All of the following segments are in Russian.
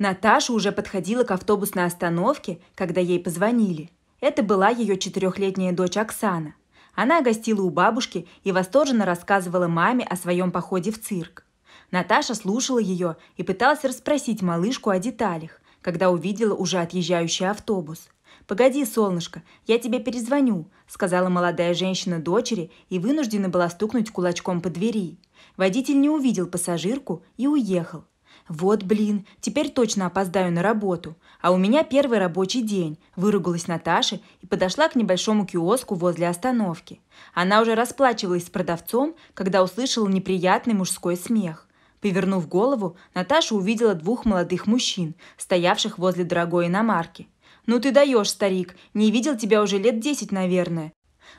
Наташа уже подходила к автобусной остановке, когда ей позвонили. Это была ее четырехлетняя дочь Оксана. Она гостила у бабушки и восторженно рассказывала маме о своем походе в цирк. Наташа слушала ее и пыталась расспросить малышку о деталях, когда увидела уже отъезжающий автобус. «Погоди, солнышко, я тебе перезвоню», – сказала молодая женщина дочери и вынуждена была стукнуть кулачком по двери. Водитель не увидел пассажирку и уехал. «Вот блин, теперь точно опоздаю на работу. А у меня первый рабочий день», – выругалась Наташа и подошла к небольшому киоску возле остановки. Она уже расплачивалась с продавцом, когда услышала неприятный мужской смех. Повернув голову, Наташа увидела двух молодых мужчин, стоявших возле дорогой иномарки. «Ну ты даешь, старик, не видел тебя уже лет десять, наверное.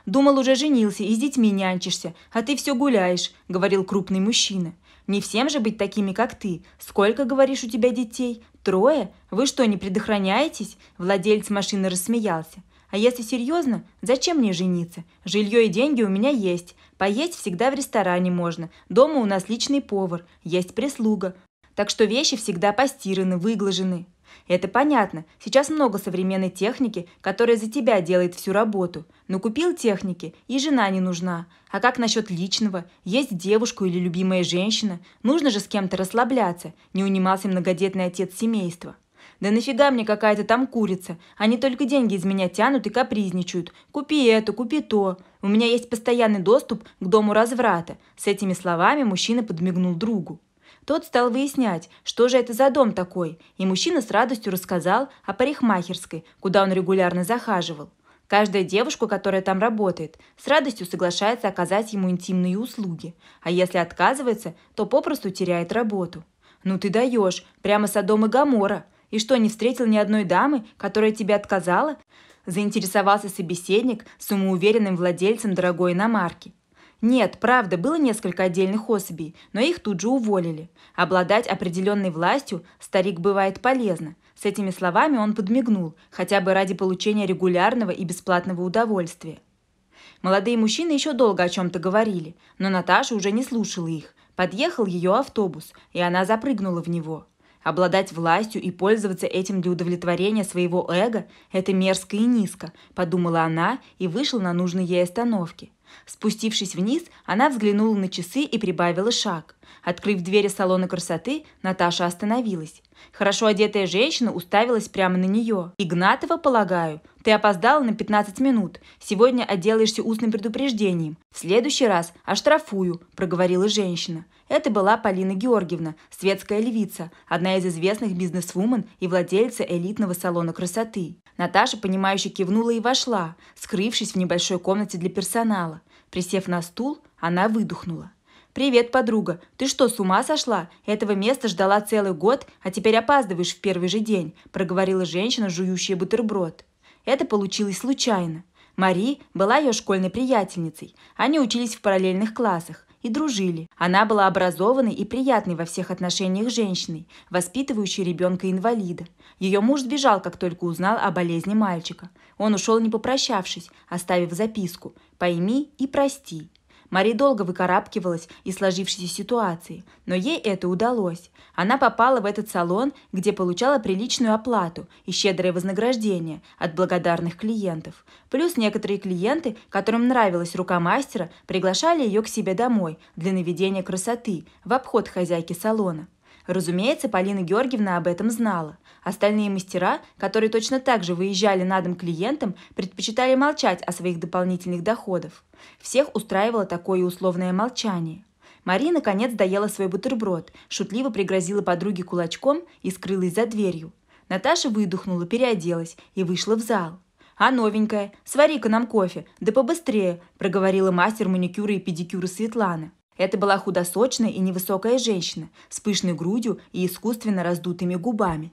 Думал, уже женился и с детьми нянчишься, а ты все гуляешь», – говорил крупный мужчина. Не всем же быть такими, как ты. Сколько, говоришь, у тебя детей? Трое? Вы что, не предохраняетесь?» Владелец машины рассмеялся. «А если серьезно, зачем мне жениться? Жилье и деньги у меня есть. Поесть всегда в ресторане можно. Дома у нас личный повар, есть прислуга. Так что вещи всегда постираны, выглажены. Это понятно, сейчас много современной техники, которая за тебя делает всю работу. Но купил техники, и жена не нужна. А как насчет личного? Есть девушку или любимая женщина? Нужно же с кем-то расслабляться, не унимался многодетный отец семейства. Да нафига мне какая-то там курица? Они только деньги из меня тянут и капризничают. Купи это, купи то. У меня есть постоянный доступ к дому разврата. С этими словами мужчина подмигнул другу. Тот стал выяснять, что же это за дом такой, и мужчина с радостью рассказал о парикмахерской, куда он регулярно захаживал. Каждая девушка, которая там работает, с радостью соглашается оказать ему интимные услуги, а если отказывается, то попросту теряет работу. «Ну ты даешь, прямо Содом и Гамора. И что, не встретил ни одной дамы, которая тебе отказала?» Заинтересовался собеседник самоуверенным владельцем дорогой иномарки – нет, правда, было несколько отдельных особей, но их тут же уволили. Обладать определенной властью старик бывает полезно. С этими словами он подмигнул, хотя бы ради получения регулярного и бесплатного удовольствия. Молодые мужчины еще долго о чем-то говорили, но Наташа уже не слушала их. Подъехал ее автобус, и она запрыгнула в него. Обладать властью и пользоваться этим для удовлетворения своего эго – это мерзко и низко, подумала она и вышла на нужной ей остановке – Спустившись вниз, она взглянула на часы и прибавила шаг. Открыв двери салона красоты, Наташа остановилась. Хорошо одетая женщина уставилась прямо на нее. Игнатова, полагаю, ты опоздал на 15 минут. Сегодня отделаешься устным предупреждением. В следующий раз оштрафую», – проговорила женщина. Это была Полина Георгиевна, светская львица, одна из известных бизнесвумен и владельца элитного салона красоты. Наташа, понимающе кивнула и вошла, скрывшись в небольшой комнате для персонала. Присев на стул, она выдохнула. «Привет, подруга. Ты что, с ума сошла? Этого места ждала целый год, а теперь опаздываешь в первый же день», – проговорила женщина, жующая бутерброд. Это получилось случайно. Мари была ее школьной приятельницей. Они учились в параллельных классах и дружили. Она была образованной и приятной во всех отношениях женщиной, воспитывающей ребенка-инвалида. Ее муж сбежал, как только узнал о болезни мальчика. Он ушел не попрощавшись, оставив записку «Пойми и прости». Мари долго выкарабкивалась из сложившейся ситуации, но ей это удалось. Она попала в этот салон, где получала приличную оплату и щедрое вознаграждение от благодарных клиентов. Плюс некоторые клиенты, которым нравилась рука мастера, приглашали ее к себе домой для наведения красоты в обход хозяйки салона. Разумеется, Полина Георгиевна об этом знала. Остальные мастера, которые точно так же выезжали на дом клиентам, предпочитали молчать о своих дополнительных доходах. Всех устраивало такое условное молчание. Мария наконец доела свой бутерброд, шутливо пригрозила подруге кулачком и скрылась за дверью. Наташа выдохнула, переоделась и вышла в зал. «А новенькая, свари-ка нам кофе, да побыстрее», – проговорила мастер маникюра и педикюра Светлана. Это была худосочная и невысокая женщина с пышной грудью и искусственно раздутыми губами.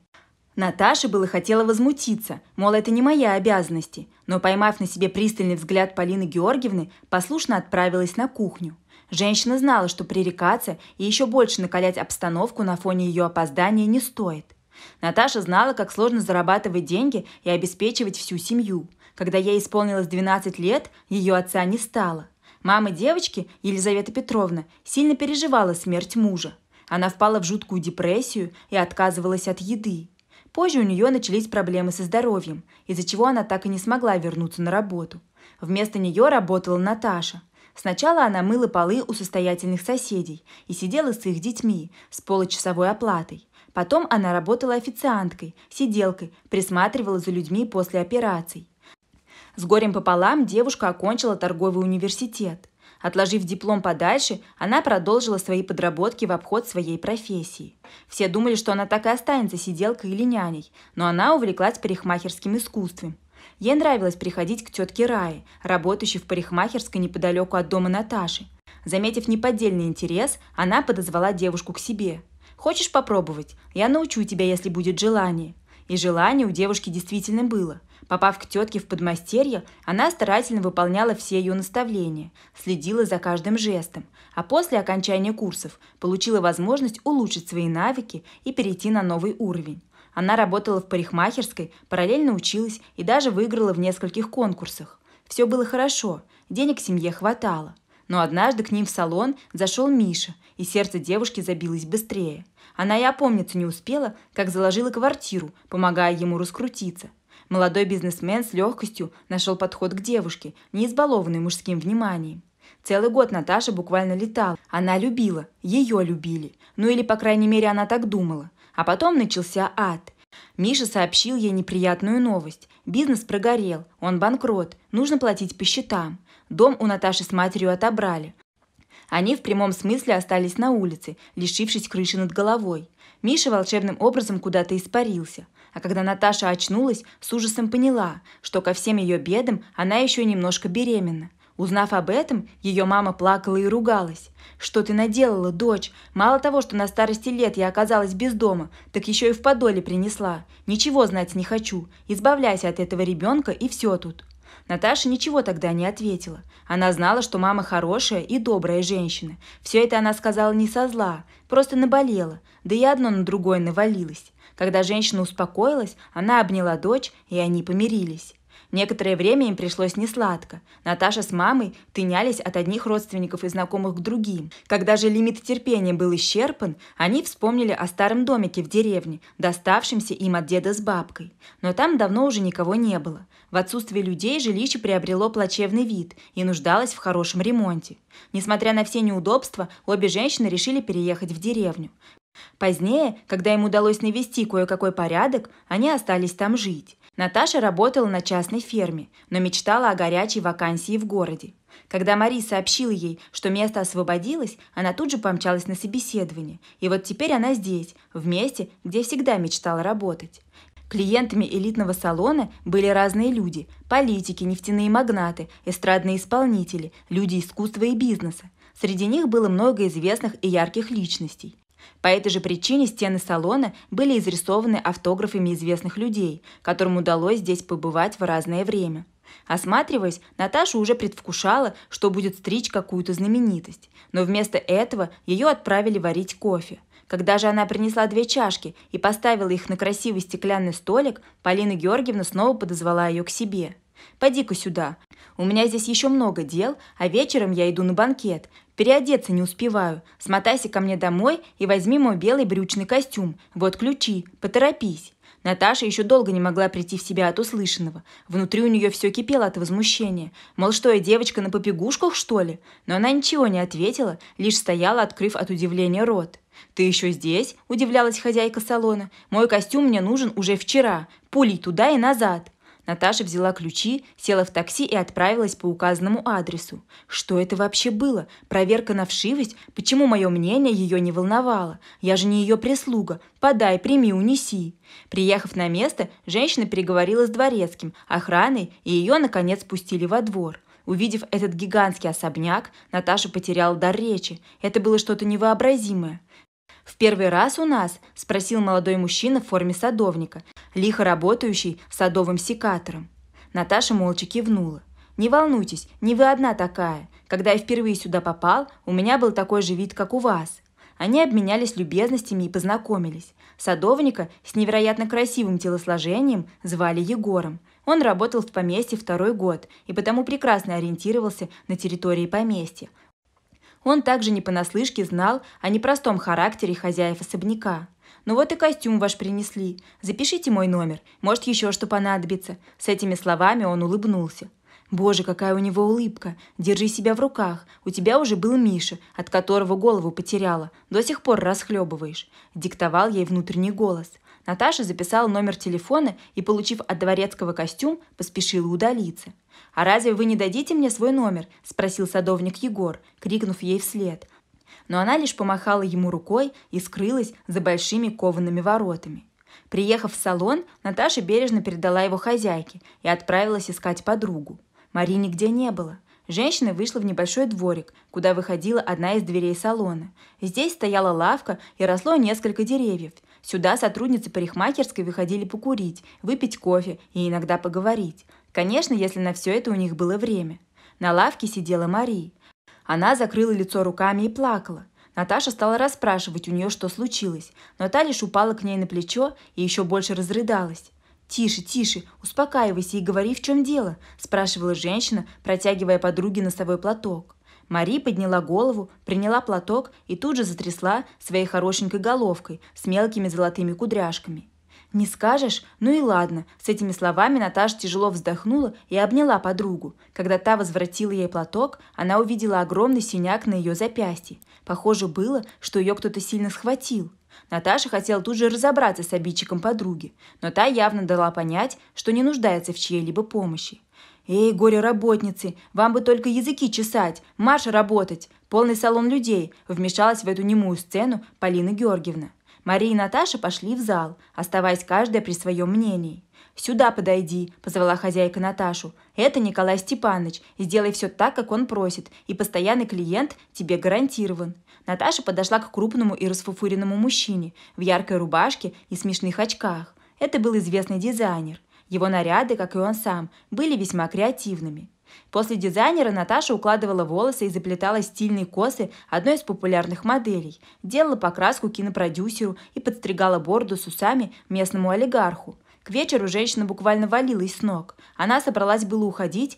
Наташа было хотела возмутиться, мол, это не моя обязанности, но, поймав на себе пристальный взгляд Полины Георгиевны, послушно отправилась на кухню. Женщина знала, что пререкаться и еще больше накалять обстановку на фоне ее опоздания не стоит. Наташа знала, как сложно зарабатывать деньги и обеспечивать всю семью. Когда ей исполнилось 12 лет, ее отца не стало – Мама девочки, Елизавета Петровна, сильно переживала смерть мужа. Она впала в жуткую депрессию и отказывалась от еды. Позже у нее начались проблемы со здоровьем, из-за чего она так и не смогла вернуться на работу. Вместо нее работала Наташа. Сначала она мыла полы у состоятельных соседей и сидела с их детьми с получасовой оплатой. Потом она работала официанткой, сиделкой, присматривала за людьми после операций. С горем пополам девушка окончила торговый университет. Отложив диплом подальше, она продолжила свои подработки в обход своей профессии. Все думали, что она так и останется сиделкой или няней, но она увлеклась парикмахерским искусством. Ей нравилось приходить к тетке Рае, работающей в парикмахерской неподалеку от дома Наташи. Заметив неподдельный интерес, она подозвала девушку к себе. «Хочешь попробовать? Я научу тебя, если будет желание». И желание у девушки действительно было – Попав к тетке в подмастерье, она старательно выполняла все ее наставления, следила за каждым жестом, а после окончания курсов получила возможность улучшить свои навыки и перейти на новый уровень. Она работала в парикмахерской, параллельно училась и даже выиграла в нескольких конкурсах. Все было хорошо, денег семье хватало. Но однажды к ним в салон зашел Миша, и сердце девушки забилось быстрее. Она и опомниться не успела, как заложила квартиру, помогая ему раскрутиться. Молодой бизнесмен с легкостью нашел подход к девушке, не избалованной мужским вниманием. Целый год Наташа буквально летала. Она любила, ее любили. Ну или, по крайней мере, она так думала. А потом начался ад. Миша сообщил ей неприятную новость. Бизнес прогорел, он банкрот, нужно платить по счетам. Дом у Наташи с матерью отобрали. Они в прямом смысле остались на улице, лишившись крыши над головой. Миша волшебным образом куда-то испарился – а когда Наташа очнулась, с ужасом поняла, что ко всем ее бедам она еще немножко беременна. Узнав об этом, ее мама плакала и ругалась. «Что ты наделала, дочь? Мало того, что на старости лет я оказалась без дома, так еще и в подоле принесла. Ничего знать не хочу. Избавляйся от этого ребенка и все тут». Наташа ничего тогда не ответила. Она знала, что мама хорошая и добрая женщина. Все это она сказала не со зла, просто наболела, да и одно на другое навалилось. Когда женщина успокоилась, она обняла дочь, и они помирились. Некоторое время им пришлось несладко. Наташа с мамой тынялись от одних родственников и знакомых к другим. Когда же лимит терпения был исчерпан, они вспомнили о старом домике в деревне, доставшемся им от деда с бабкой. Но там давно уже никого не было. В отсутствие людей жилище приобрело плачевный вид и нуждалось в хорошем ремонте. Несмотря на все неудобства, обе женщины решили переехать в деревню. Позднее, когда им удалось навести кое-какой порядок, они остались там жить. Наташа работала на частной ферме, но мечтала о горячей вакансии в городе. Когда Мари сообщила ей, что место освободилось, она тут же помчалась на собеседование. И вот теперь она здесь, в месте, где всегда мечтала работать. Клиентами элитного салона были разные люди – политики, нефтяные магнаты, эстрадные исполнители, люди искусства и бизнеса. Среди них было много известных и ярких личностей. По этой же причине стены салона были изрисованы автографами известных людей, которым удалось здесь побывать в разное время. Осматриваясь, Наташа уже предвкушала, что будет стричь какую-то знаменитость, но вместо этого ее отправили варить кофе. Когда же она принесла две чашки и поставила их на красивый стеклянный столик, Полина Георгиевна снова подозвала ее к себе – Пойди-ка сюда. У меня здесь еще много дел, а вечером я иду на банкет. Переодеться не успеваю. Смотайся ко мне домой и возьми мой белый брючный костюм. Вот ключи. Поторопись». Наташа еще долго не могла прийти в себя от услышанного. Внутри у нее все кипело от возмущения. Мол, что я девочка на побегушках, что ли? Но она ничего не ответила, лишь стояла, открыв от удивления рот. «Ты еще здесь?» – удивлялась хозяйка салона. «Мой костюм мне нужен уже вчера. Пулей туда и назад». Наташа взяла ключи, села в такси и отправилась по указанному адресу. Что это вообще было? Проверка на вшивость? Почему мое мнение ее не волновало? Я же не ее прислуга. Подай, прими, унеси. Приехав на место, женщина переговорила с дворецким, охраной, и ее, наконец, пустили во двор. Увидев этот гигантский особняк, Наташа потеряла дар речи. Это было что-то невообразимое. «В первый раз у нас?» – спросил молодой мужчина в форме садовника лихо работающий садовым секатором. Наташа молча кивнула. «Не волнуйтесь, не вы одна такая. Когда я впервые сюда попал, у меня был такой же вид, как у вас». Они обменялись любезностями и познакомились. Садовника с невероятно красивым телосложением звали Егором. Он работал в поместье второй год и потому прекрасно ориентировался на территории поместья. Он также не понаслышке знал о непростом характере хозяев особняка. Ну вот и костюм ваш принесли. Запишите мой номер. Может, еще что понадобится». С этими словами он улыбнулся. Боже, какая у него улыбка. Держи себя в руках. У тебя уже был Миша, от которого голову потеряла. До сих пор расхлебываешь. Диктовал ей внутренний голос. Наташа записала номер телефона и, получив от дворецкого костюм, поспешила удалиться. «А разве вы не дадите мне свой номер?» – спросил садовник Егор, крикнув ей вслед – но она лишь помахала ему рукой и скрылась за большими коваными воротами. Приехав в салон, Наташа бережно передала его хозяйке и отправилась искать подругу. Мари нигде не было. Женщина вышла в небольшой дворик, куда выходила одна из дверей салона. Здесь стояла лавка и росло несколько деревьев. Сюда сотрудницы парикмахерской выходили покурить, выпить кофе и иногда поговорить. Конечно, если на все это у них было время. На лавке сидела Мария. Она закрыла лицо руками и плакала. Наташа стала расспрашивать у нее, что случилось, но та лишь упала к ней на плечо и еще больше разрыдалась. «Тише, тише, успокаивайся и говори, в чем дело», – спрашивала женщина, протягивая подруге носовой платок. Мари подняла голову, приняла платок и тут же затрясла своей хорошенькой головкой с мелкими золотыми кудряшками. «Не скажешь? Ну и ладно». С этими словами Наташа тяжело вздохнула и обняла подругу. Когда та возвратила ей платок, она увидела огромный синяк на ее запястье. Похоже было, что ее кто-то сильно схватил. Наташа хотела тут же разобраться с обидчиком подруги, но та явно дала понять, что не нуждается в чьей-либо помощи. «Эй, горе-работницы, вам бы только языки чесать, марш работать!» Полный салон людей вмешалась в эту немую сцену Полина Георгиевна. Мария и Наташа пошли в зал, оставаясь каждая при своем мнении. «Сюда подойди», – позвала хозяйка Наташу. «Это Николай Степанович. Сделай все так, как он просит, и постоянный клиент тебе гарантирован». Наташа подошла к крупному и расфуфыренному мужчине в яркой рубашке и смешных очках. Это был известный дизайнер. Его наряды, как и он сам, были весьма креативными. После дизайнера Наташа укладывала волосы и заплетала стильные косы одной из популярных моделей, делала покраску кинопродюсеру и подстригала бороду с усами местному олигарху. К вечеру женщина буквально валилась с ног. Она собралась было уходить,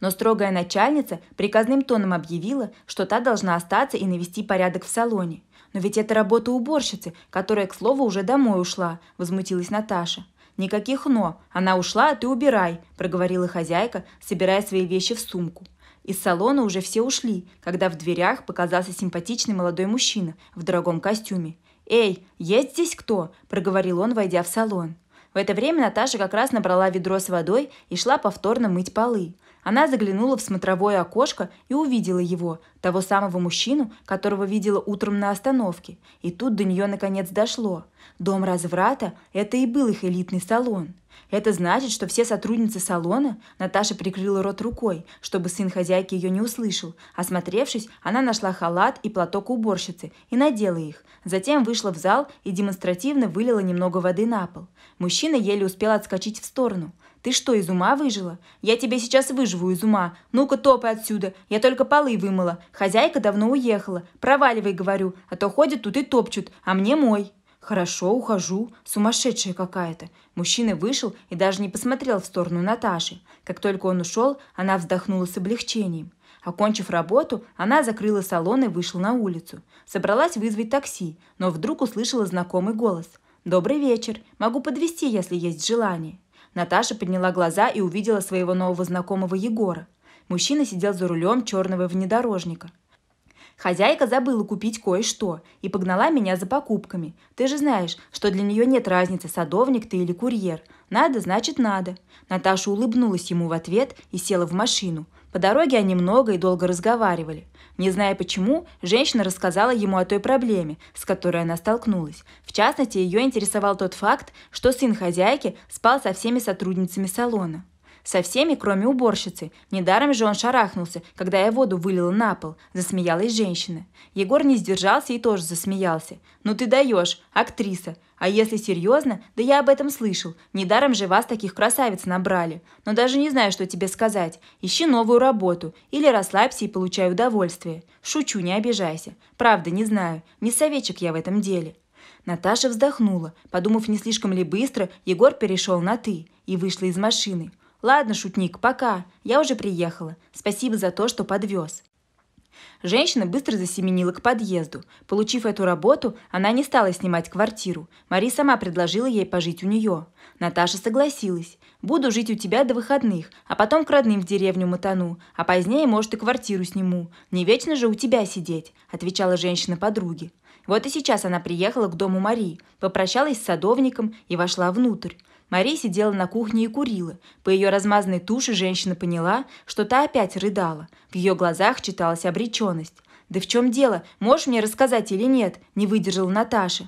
но строгая начальница приказным тоном объявила, что та должна остаться и навести порядок в салоне. «Но ведь это работа уборщицы, которая, к слову, уже домой ушла», – возмутилась Наташа. «Никаких «но». Она ушла, а ты убирай», – проговорила хозяйка, собирая свои вещи в сумку. Из салона уже все ушли, когда в дверях показался симпатичный молодой мужчина в дорогом костюме. «Эй, есть здесь кто?» – проговорил он, войдя в салон. В это время Наташа как раз набрала ведро с водой и шла повторно мыть полы. Она заглянула в смотровое окошко и увидела его, того самого мужчину, которого видела утром на остановке. И тут до нее наконец дошло. Дом разврата – это и был их элитный салон. Это значит, что все сотрудницы салона Наташа прикрыла рот рукой, чтобы сын хозяйки ее не услышал. Осмотревшись, она нашла халат и платок уборщицы и надела их. Затем вышла в зал и демонстративно вылила немного воды на пол. Мужчина еле успел отскочить в сторону. Ты что, из ума выжила? Я тебе сейчас выживу из ума. Ну-ка, топай отсюда. Я только полы вымыла. Хозяйка давно уехала. Проваливай, говорю, а то ходят тут и топчут, а мне мой». «Хорошо, ухожу. Сумасшедшая какая-то». Мужчина вышел и даже не посмотрел в сторону Наташи. Как только он ушел, она вздохнула с облегчением. Окончив работу, она закрыла салон и вышла на улицу. Собралась вызвать такси, но вдруг услышала знакомый голос. «Добрый вечер. Могу подвести, если есть желание». Наташа подняла глаза и увидела своего нового знакомого Егора. Мужчина сидел за рулем черного внедорожника. Хозяйка забыла купить кое-что и погнала меня за покупками. Ты же знаешь, что для нее нет разницы, садовник ты или курьер. Надо, значит, надо. Наташа улыбнулась ему в ответ и села в машину. По дороге они много и долго разговаривали. Не зная почему, женщина рассказала ему о той проблеме, с которой она столкнулась. В частности, ее интересовал тот факт, что сын хозяйки спал со всеми сотрудницами салона. Со всеми, кроме уборщицы. Недаром же он шарахнулся, когда я воду вылила на пол. Засмеялась женщина. Егор не сдержался и тоже засмеялся. «Ну ты даешь, актриса. А если серьезно, да я об этом слышал. Недаром же вас таких красавиц набрали. Но даже не знаю, что тебе сказать. Ищи новую работу. Или расслабься и получай удовольствие. Шучу, не обижайся. Правда, не знаю. Не советчик я в этом деле». Наташа вздохнула. Подумав не слишком ли быстро, Егор перешел на «ты» и вышла из машины. «Ладно, шутник, пока. Я уже приехала. Спасибо за то, что подвез». Женщина быстро засеменила к подъезду. Получив эту работу, она не стала снимать квартиру. Мари сама предложила ей пожить у нее. Наташа согласилась. «Буду жить у тебя до выходных, а потом к родным в деревню мотану, а позднее, может, и квартиру сниму. Не вечно же у тебя сидеть», – отвечала женщина подруге. Вот и сейчас она приехала к дому Марии, попрощалась с садовником и вошла внутрь. Мария сидела на кухне и курила. По ее размазанной туше женщина поняла, что та опять рыдала. В ее глазах читалась обреченность. «Да в чем дело? Можешь мне рассказать или нет?» – не выдержала Наташа.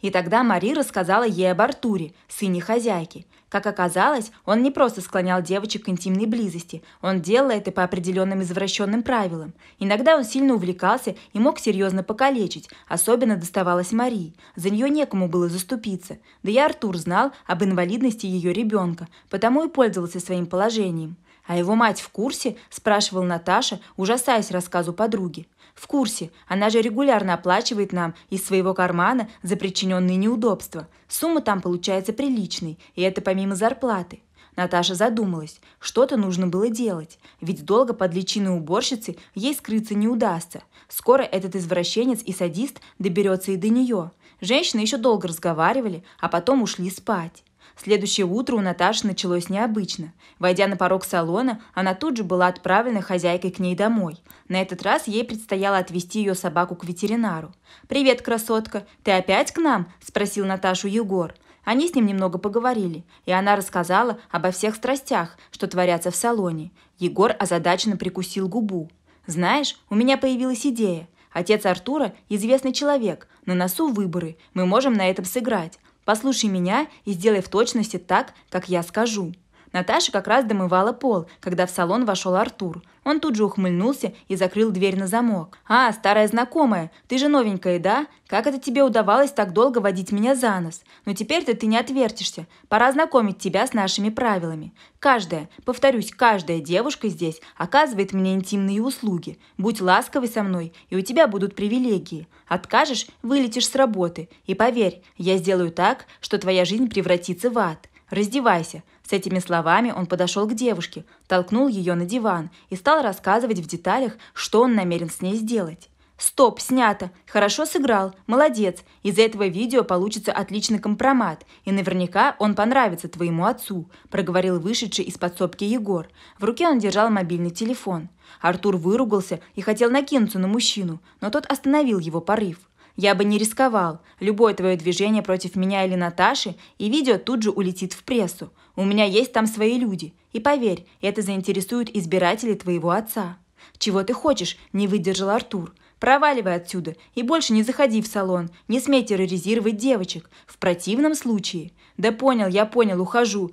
И тогда Мари рассказала ей об Артуре, сыне хозяйки. Как оказалось, он не просто склонял девочек к интимной близости, он делал это по определенным извращенным правилам. Иногда он сильно увлекался и мог серьезно покалечить, особенно доставалось Марии. За нее некому было заступиться. Да и Артур знал об инвалидности ее ребенка, потому и пользовался своим положением. «А его мать в курсе?» – спрашивал Наташа, ужасаясь рассказу подруги. В курсе, она же регулярно оплачивает нам из своего кармана за причиненные неудобства. Сумма там получается приличной, и это помимо зарплаты. Наташа задумалась, что-то нужно было делать, ведь долго под личиной уборщицы ей скрыться не удастся. Скоро этот извращенец и садист доберется и до нее. Женщины еще долго разговаривали, а потом ушли спать. Следующее утро у Наташи началось необычно. Войдя на порог салона, она тут же была отправлена хозяйкой к ней домой. На этот раз ей предстояло отвезти ее собаку к ветеринару. «Привет, красотка! Ты опять к нам?» – спросил Наташу Егор. Они с ним немного поговорили, и она рассказала обо всех страстях, что творятся в салоне. Егор озадаченно прикусил губу. «Знаешь, у меня появилась идея. Отец Артура – известный человек, на носу выборы, мы можем на этом сыграть. Послушай меня и сделай в точности так, как я скажу. Наташа как раз домывала пол, когда в салон вошел Артур. Он тут же ухмыльнулся и закрыл дверь на замок. «А, старая знакомая, ты же новенькая, да? Как это тебе удавалось так долго водить меня за нос? Но теперь-то ты не отвертишься. Пора знакомить тебя с нашими правилами. Каждая, повторюсь, каждая девушка здесь оказывает мне интимные услуги. Будь ласковой со мной, и у тебя будут привилегии. Откажешь – вылетишь с работы. И поверь, я сделаю так, что твоя жизнь превратится в ад. Раздевайся, с этими словами он подошел к девушке, толкнул ее на диван и стал рассказывать в деталях, что он намерен с ней сделать. «Стоп, снято! Хорошо сыграл! Молодец! Из этого видео получится отличный компромат, и наверняка он понравится твоему отцу», – проговорил вышедший из подсобки Егор. В руке он держал мобильный телефон. Артур выругался и хотел накинуться на мужчину, но тот остановил его порыв. Я бы не рисковал. Любое твое движение против меня или Наташи, и видео тут же улетит в прессу. У меня есть там свои люди. И поверь, это заинтересует избирателей твоего отца. «Чего ты хочешь?» – не выдержал Артур. «Проваливай отсюда и больше не заходи в салон. Не смей терроризировать девочек. В противном случае...» «Да понял, я понял, ухожу.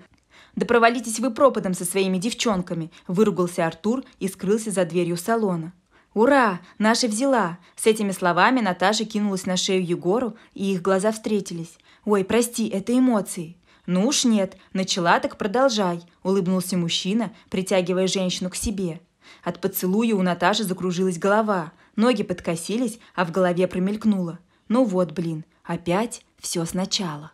«Да провалитесь вы пропадом со своими девчонками!» – выругался Артур и скрылся за дверью салона. «Ура! Наша взяла!» С этими словами Наташа кинулась на шею Егору, и их глаза встретились. «Ой, прости, это эмоции!» «Ну уж нет, начала так продолжай», – улыбнулся мужчина, притягивая женщину к себе. От поцелуя у Наташи закружилась голова, ноги подкосились, а в голове промелькнуло. «Ну вот, блин, опять все сначала».